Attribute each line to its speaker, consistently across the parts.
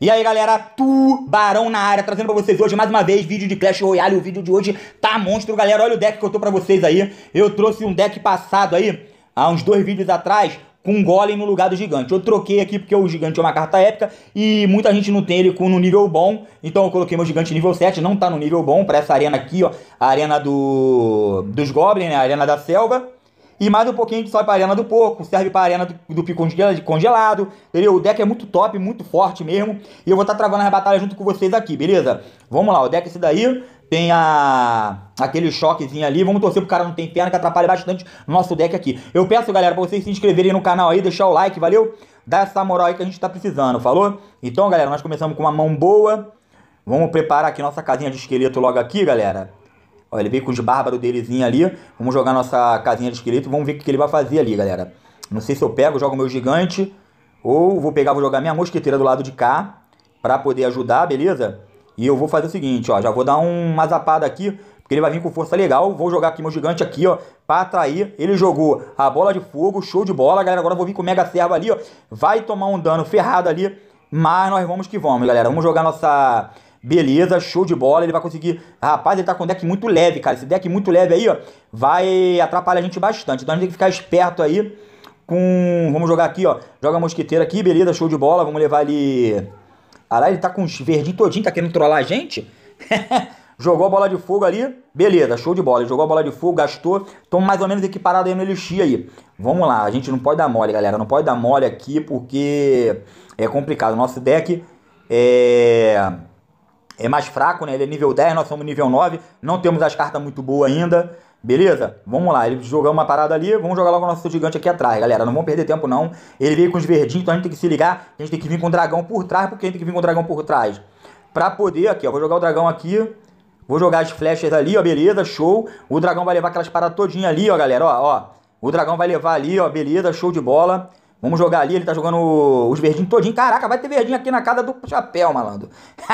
Speaker 1: E aí galera, tubarão na área, trazendo pra vocês hoje mais uma vez vídeo de Clash Royale. O vídeo de hoje tá monstro, galera. Olha o deck que eu tô pra vocês aí. Eu trouxe um deck passado aí, há uns dois vídeos atrás, com golem no lugar do gigante. Eu troquei aqui porque o gigante é uma carta épica e muita gente não tem ele com no nível bom. Então eu coloquei meu gigante nível 7, não tá no nível bom pra essa arena aqui, ó. A arena do dos goblins, né? A arena da selva. E mais um pouquinho a gente sobe pra arena do porco, serve pra arena do, do pico congelado, entendeu? O deck é muito top, muito forte mesmo. E eu vou estar tá travando as batalhas junto com vocês aqui, beleza? Vamos lá, o deck é esse daí. Tem a... aquele choquezinho ali. Vamos torcer pro cara não tem perna, que atrapalha bastante nosso deck aqui. Eu peço, galera, pra vocês se inscreverem no canal aí, deixar o like, valeu? Dá essa moral aí que a gente tá precisando, falou? Então, galera, nós começamos com uma mão boa. Vamos preparar aqui nossa casinha de esqueleto logo aqui, galera. Ó, ele veio com os bárbaros delezinho ali. Vamos jogar nossa casinha de esqueleto. Vamos ver o que ele vai fazer ali, galera. Não sei se eu pego, jogo meu gigante. Ou vou pegar, vou jogar minha mosqueteira do lado de cá. Pra poder ajudar, beleza? E eu vou fazer o seguinte, ó. Já vou dar uma zapada aqui. Porque ele vai vir com força legal. Vou jogar aqui meu gigante aqui, ó. Pra atrair. Ele jogou a bola de fogo. Show de bola, galera. Agora eu vou vir com o mega servo ali, ó. Vai tomar um dano ferrado ali. Mas nós vamos que vamos, galera. Vamos jogar nossa Beleza, show de bola. Ele vai conseguir. Rapaz, ele tá com um deck muito leve, cara. Esse deck muito leve aí, ó, vai atrapalhar a gente bastante. Então a gente tem que ficar esperto aí com. Vamos jogar aqui, ó. Joga a mosquiteira aqui, beleza, show de bola. Vamos levar ali. Ah ele tá com os verdinhos todinho, tá querendo trollar a gente? Jogou a bola de fogo ali, beleza, show de bola. Ele jogou a bola de fogo, gastou. Tô mais ou menos equiparado aí no Elixir aí. Vamos lá, a gente não pode dar mole, galera. Não pode dar mole aqui porque é complicado. Nosso deck é é mais fraco, né? Ele é nível 10, nós somos nível 9. Não temos as cartas muito boas ainda. Beleza? Vamos lá, ele jogou uma parada ali, vamos jogar logo o nosso gigante aqui atrás, galera. Não vamos perder tempo, não. Ele veio com os verdinhos, então a gente tem que se ligar. A gente tem que vir com o dragão por trás, porque a gente tem que vir com o dragão por trás. Pra poder, aqui, ó, vou jogar o dragão aqui. Vou jogar as flechas ali, ó, beleza, show. O dragão vai levar aquelas paradas todinha ali, ó, galera, ó, ó. O dragão vai levar ali, ó, beleza, show de bola. Vamos jogar ali, ele tá jogando os verdinhos todinho. Caraca, vai ter verdinho aqui na casa do chapéu, malandro.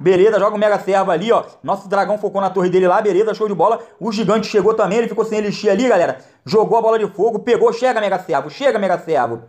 Speaker 1: beleza, joga o Mega servo ali, ó. Nosso dragão focou na torre dele lá, beleza, show de bola. O gigante chegou também, ele ficou sem elixir ali, galera. Jogou a bola de fogo, pegou, chega, Mega Servo, chega, Mega Servo.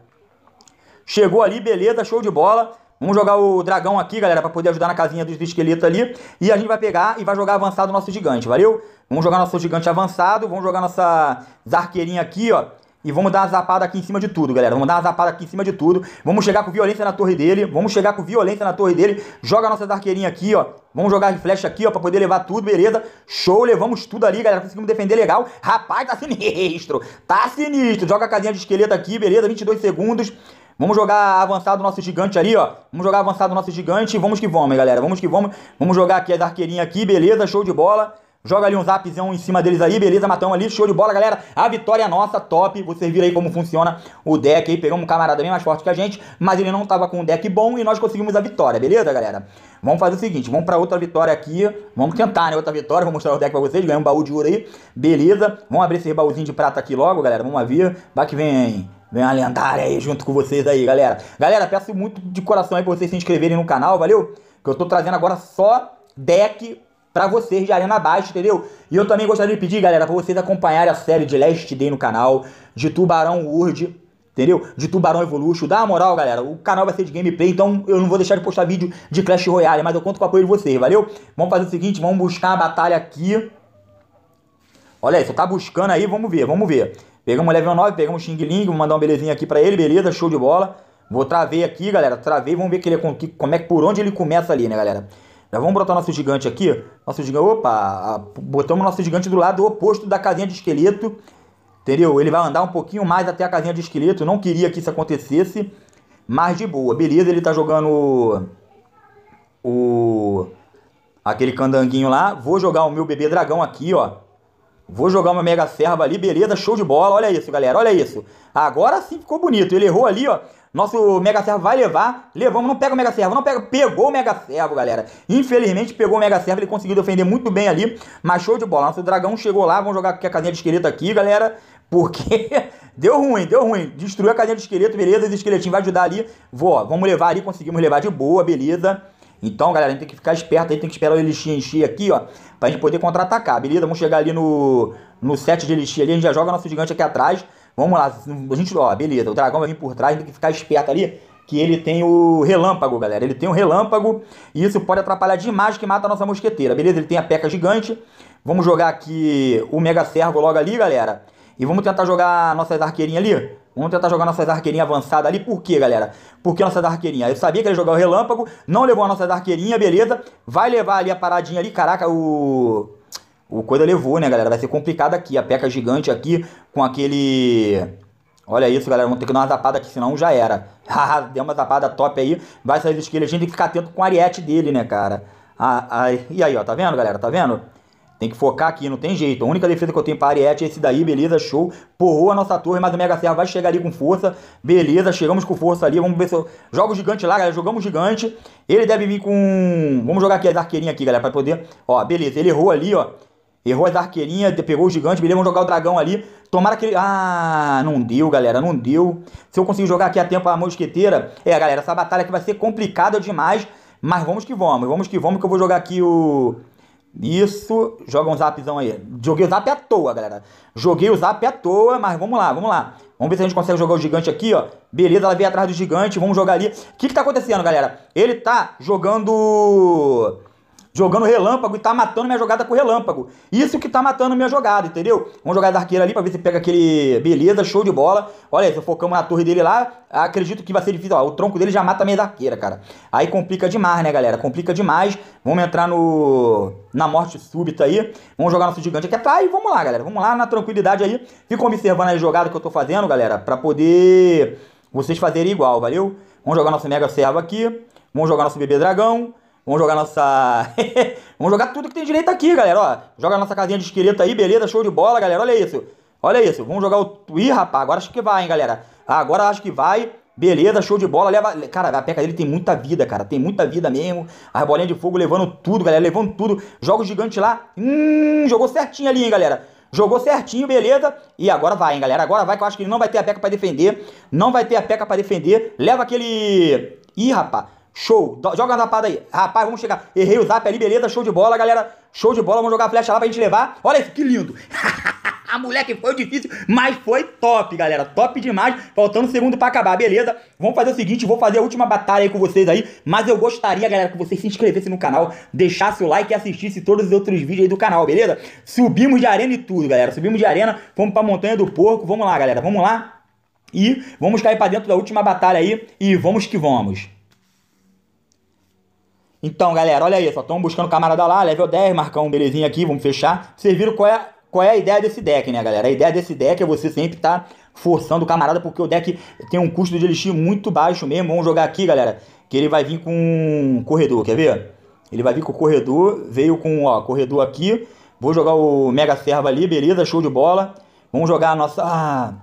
Speaker 1: Chegou ali, beleza, show de bola. Vamos jogar o dragão aqui, galera, pra poder ajudar na casinha dos esqueletos ali. E a gente vai pegar e vai jogar avançado o nosso gigante, valeu? Vamos jogar nosso gigante avançado, vamos jogar nossa arqueirinha aqui, ó e vamos dar uma zapada aqui em cima de tudo, galera. Vamos dar uma zapada aqui em cima de tudo. Vamos chegar com violência na torre dele. Vamos chegar com violência na torre dele. Joga nossas arqueirinhas aqui, ó. Vamos jogar de flecha aqui, ó, pra poder levar tudo, beleza. Show, levamos tudo ali, galera. Conseguimos defender legal. Rapaz, tá sinistro. Tá sinistro. Joga a casinha de esqueleto aqui, beleza. 22 segundos. Vamos jogar avançado nosso gigante ali, ó. Vamos jogar avançado nosso gigante. Vamos que vamos, galera. Vamos que vamos. Vamos jogar aqui as arqueirinhas aqui, beleza. Show de bola. Joga ali um zapzão em cima deles aí, beleza, matamos ali, show de bola, galera. A vitória é nossa, top. Vocês viram aí como funciona o deck aí. Pegamos um camarada bem mais forte que a gente, mas ele não tava com um deck bom e nós conseguimos a vitória, beleza, galera? Vamos fazer o seguinte, vamos pra outra vitória aqui. Vamos tentar, né, outra vitória. Vou mostrar o deck pra vocês, ganhamos um baú de ouro aí. Beleza, vamos abrir esse baúzinho de prata aqui logo, galera. Vamos abrir, vai que vem... Vem a lendária aí junto com vocês aí, galera. Galera, peço muito de coração aí pra vocês se inscreverem no canal, valeu? Que eu tô trazendo agora só deck para vocês de arena abaixo, entendeu? E eu também gostaria de pedir, galera, para vocês acompanharem a série de Last Day no canal, de Tubarão Urd, entendeu? De Tubarão Evolution. Dá uma moral, galera. O canal vai ser de gameplay, então eu não vou deixar de postar vídeo de Clash Royale, mas eu conto com o apoio de vocês, valeu? Vamos fazer o seguinte, vamos buscar a batalha aqui. Olha aí, você tá buscando aí, vamos ver, vamos ver. Pegamos level 9, pegamos Xing Ling, vou mandar um belezinha aqui pra ele, beleza, show de bola. Vou traver aqui, galera, travei, vamos ver que ele, é como é, por onde ele começa ali, né, galera? Já vamos botar nosso gigante aqui. Nosso gigante, opa, botamos nosso gigante do lado oposto da casinha de esqueleto. Entendeu? Ele vai andar um pouquinho mais até a casinha de esqueleto. Não queria que isso acontecesse, mas de boa. Beleza, ele tá jogando o... Aquele candanguinho lá. Vou jogar o meu bebê dragão aqui, ó. Vou jogar uma mega serva ali, beleza, show de bola. Olha isso, galera, olha isso. Agora sim ficou bonito. Ele errou ali, ó. Nosso Mega Servo vai levar. Levamos, não pega o Mega Servo, não pega. Pegou o Mega Servo, galera. Infelizmente pegou o Mega Servo, ele conseguiu defender muito bem ali. Mas show de bola. Nosso dragão chegou lá. Vamos jogar aqui a casinha de esqueleto aqui, galera. Porque deu ruim, deu ruim. Destruiu a casinha de esqueleto, beleza. Esse esqueletinho vai ajudar ali. Vou, ó, vamos levar ali. Conseguimos levar de boa, beleza. Então, galera, a gente tem que ficar esperto aí, tem que esperar o Elixir encher aqui, ó, pra gente poder contra-atacar, beleza? Vamos chegar ali no, no set de Elixir ali, a gente já joga nosso gigante aqui atrás, Vamos lá, a gente, ó, beleza, o dragão vai vir por trás, tem que ficar esperto ali, que ele tem o relâmpago, galera. Ele tem o um relâmpago e isso pode atrapalhar demais que mata a nossa mosqueteira, beleza? Ele tem a peca gigante. Vamos jogar aqui o mega servo logo ali, galera. E vamos tentar jogar nossas arqueirinhas ali. Vamos tentar jogar nossas arqueirinhas avançadas ali. Por quê, galera? Porque nossas arqueirinhas. Eu sabia que ele ia jogar o relâmpago, não levou a nossas arqueirinhas, beleza. Vai levar ali a paradinha ali. Caraca, o o Coisa levou, né, galera? Vai ser complicado aqui. A peca gigante aqui com aquele... Olha isso, galera. Vamos ter que dar uma zapada aqui, senão já era. Haha, deu uma zapada top aí. Vai sair do esquilo. A gente tem que ficar atento com o ariete dele, né, cara? Ah, ah, e aí, ó. Tá vendo, galera? Tá vendo? Tem que focar aqui, não tem jeito. A única defesa que eu tenho para Ariete é esse daí, beleza, show. Porrou a nossa torre, mas o Mega Serra vai chegar ali com força. Beleza, chegamos com força ali. Vamos ver se eu... Joga o gigante lá, galera. Jogamos o gigante. Ele deve vir com... Vamos jogar aqui as arqueirinhas aqui, galera, para poder... Ó, beleza, ele errou ali, ó. Errou a arqueirinha, pegou o gigante, beleza, vamos jogar o dragão ali. Tomara aquele... Ah, não deu, galera, não deu. Se eu conseguir jogar aqui a tempo a mosqueteira... É, galera, essa batalha aqui vai ser complicada demais. Mas vamos que vamos, vamos que vamos, que eu vou jogar aqui o... Isso, joga um zapzão aí. Joguei o zap à toa, galera. Joguei o zap à toa, mas vamos lá, vamos lá. Vamos ver se a gente consegue jogar o gigante aqui, ó. Beleza, ela veio atrás do gigante, vamos jogar ali. O que que tá acontecendo, galera? Ele tá jogando jogando relâmpago e tá matando minha jogada com relâmpago. Isso que tá matando minha jogada, entendeu? Vamos jogar da arqueira ali pra ver se pega aquele. Beleza, show de bola. Olha aí, se focamos na torre dele lá, acredito que vai ser difícil. Ó, o tronco dele já mata a minha arqueira, cara. Aí complica demais, né, galera? Complica demais. Vamos entrar no. na morte súbita aí. Vamos jogar nosso gigante aqui atrás e vamos lá, galera. Vamos lá na tranquilidade aí. Fica observando a jogada que eu tô fazendo, galera, pra poder vocês fazerem igual, valeu? Vamos jogar nosso mega servo aqui. Vamos jogar nosso bebê dragão. Vamos jogar nossa. Vamos jogar tudo que tem direito aqui, galera. Ó, joga nossa casinha de esqueleto aí, beleza, show de bola, galera. Olha isso. Olha isso. Vamos jogar o. Ih, rapaz, agora acho que vai, hein, galera. Agora acho que vai. Beleza, show de bola. Leva. Cara, a peca dele tem muita vida, cara. Tem muita vida mesmo. As de fogo levando tudo, galera. Levando tudo. Joga o gigante lá. Hum, jogou certinho ali, hein, galera. Jogou certinho, beleza? E agora vai, hein, galera. Agora vai, que eu acho que ele não vai ter a peca pra defender. Não vai ter a peca pra defender. Leva aquele. Ih, rapaz. Show. Joga na zapada aí. Rapaz, vamos chegar. Errei o zap ali, beleza. Show de bola, galera. Show de bola. Vamos jogar a flecha lá pra gente levar. Olha isso, que lindo. a moleque foi difícil, mas foi top, galera. Top demais. Faltando um segundo pra acabar, beleza? Vamos fazer o seguinte, vou fazer a última batalha aí com vocês aí. Mas eu gostaria, galera, que vocês se inscrevessem no canal, deixassem o like e assistissem todos os outros vídeos aí do canal, beleza? Subimos de arena e tudo, galera. Subimos de arena, vamos pra Montanha do Porco. Vamos lá, galera. Vamos lá. E vamos cair pra dentro da última batalha aí. E vamos que vamos. Então, galera, olha aí, só estão buscando camarada lá, level 10, marcar um belezinha aqui, vamos fechar. Vocês viram qual é, qual é a ideia desse deck, né, galera? A ideia desse deck é você sempre estar tá forçando o camarada, porque o deck tem um custo de elixir muito baixo mesmo. Vamos jogar aqui, galera, que ele vai vir com um corredor, quer ver? Ele vai vir com o corredor, veio com, ó, corredor aqui. Vou jogar o Mega Serva ali, beleza, show de bola. Vamos jogar a nossa... Ah,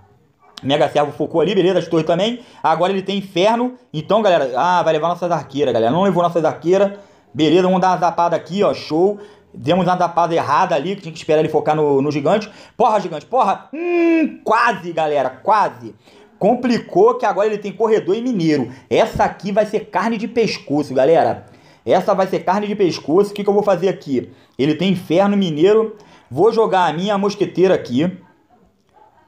Speaker 1: Mega Servo focou ali, beleza, as torres também. Agora ele tem Inferno. Então, galera, ah, vai levar nossas arqueiras, galera. Não levou nossas arqueiras. Beleza, vamos dar uma zapada aqui, ó, show. Demos uma zapada errada ali, que tinha que esperar ele focar no, no gigante. Porra, gigante, porra. Hum, quase, galera, quase. Complicou que agora ele tem corredor e mineiro. Essa aqui vai ser carne de pescoço, galera. Essa vai ser carne de pescoço. O que, que eu vou fazer aqui? Ele tem inferno mineiro. Vou jogar a minha mosqueteira aqui.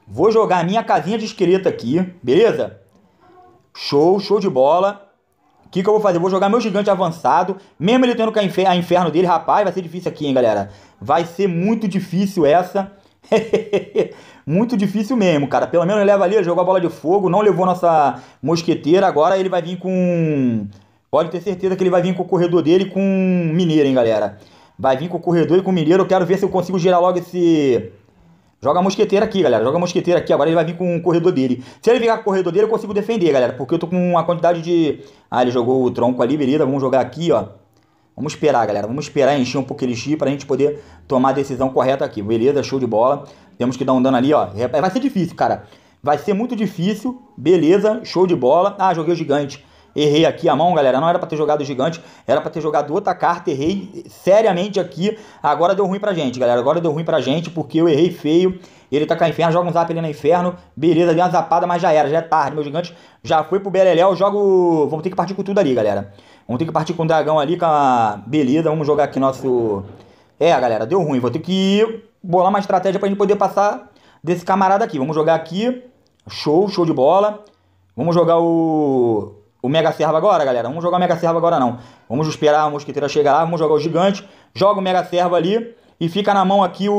Speaker 1: Vou jogar a minha casinha de esqueleto aqui, beleza? Show, show de bola. O que, que eu vou fazer? Vou jogar meu gigante avançado. Mesmo ele tendo que a inferno dele, rapaz, vai ser difícil aqui, hein, galera. Vai ser muito difícil essa. muito difícil mesmo, cara. Pelo menos ele leva ali, jogou a bola de fogo, não levou nossa mosqueteira. Agora ele vai vir com... Pode ter certeza que ele vai vir com o corredor dele com mineiro, hein, galera. Vai vir com o corredor e com o mineiro. Eu quero ver se eu consigo gerar logo esse Joga a mosqueteira aqui, galera. Joga a mosqueteira aqui. Agora ele vai vir com o corredor dele. Se ele virar com o corredor dele, eu consigo defender, galera. Porque eu tô com uma quantidade de... Ah, ele jogou o tronco ali, beleza. Vamos jogar aqui, ó. Vamos esperar, galera. Vamos esperar encher um pouco de chi pra gente poder tomar a decisão correta aqui. Beleza, show de bola. Temos que dar um dano ali, ó. É, vai ser difícil, cara. Vai ser muito difícil. Beleza, show de bola. Ah, joguei o gigante errei aqui a mão, galera. Não era para ter jogado o gigante, era para ter jogado outra carta. Errei seriamente aqui. Agora deu ruim pra gente, galera. Agora deu ruim pra gente porque eu errei feio. Ele tá cá inferno, joga um zap ali no inferno. Beleza, deu uma zapada, mas já era, já é tarde. Meu gigante já foi pro Beleléu. Jogo. Vamos ter que partir com tudo ali, galera. Vamos ter que partir com o dragão ali, com a. Beleza, vamos jogar aqui nosso. É, galera, deu ruim. Vou ter que bolar uma estratégia pra gente poder passar desse camarada aqui. Vamos jogar aqui. Show, show de bola. Vamos jogar o o Mega Servo agora, galera. Vamos jogar o Mega Servo agora não. Vamos esperar a mosquiteira chegar lá, vamos jogar o gigante. Joga o Mega Servo ali. E fica na mão aqui o,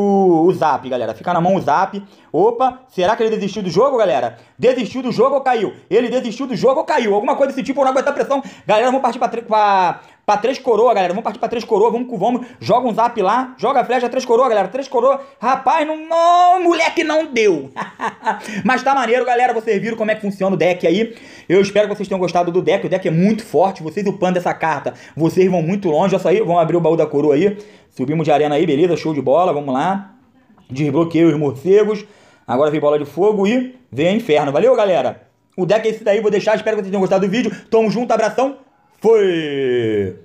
Speaker 1: o zap, galera. Fica na mão o zap. Opa, será que ele desistiu do jogo, galera? Desistiu do jogo ou caiu? Ele desistiu do jogo ou caiu? Alguma coisa desse tipo, eu não aguentar pressão. Galera, vamos partir pra, pra, pra três coroa, galera. Vamos partir pra três coroa, vamos com vamos. Joga um zap lá, joga a flecha, três coroa, galera. Três coroa. Rapaz, não, não moleque, não deu. Mas tá maneiro, galera. Vocês viram como é que funciona o deck aí. Eu espero que vocês tenham gostado do deck. O deck é muito forte. Vocês upando essa carta, vocês vão muito longe. Olha só aí, vamos abrir o baú da coroa aí. Subimos de arena aí, beleza, show de bola, vamos lá. Desbloqueei os morcegos. Agora vem bola de fogo e vem inferno. Valeu, galera? O deck é esse daí, vou deixar. Espero que vocês tenham gostado do vídeo. Tamo junto, abração. Foi!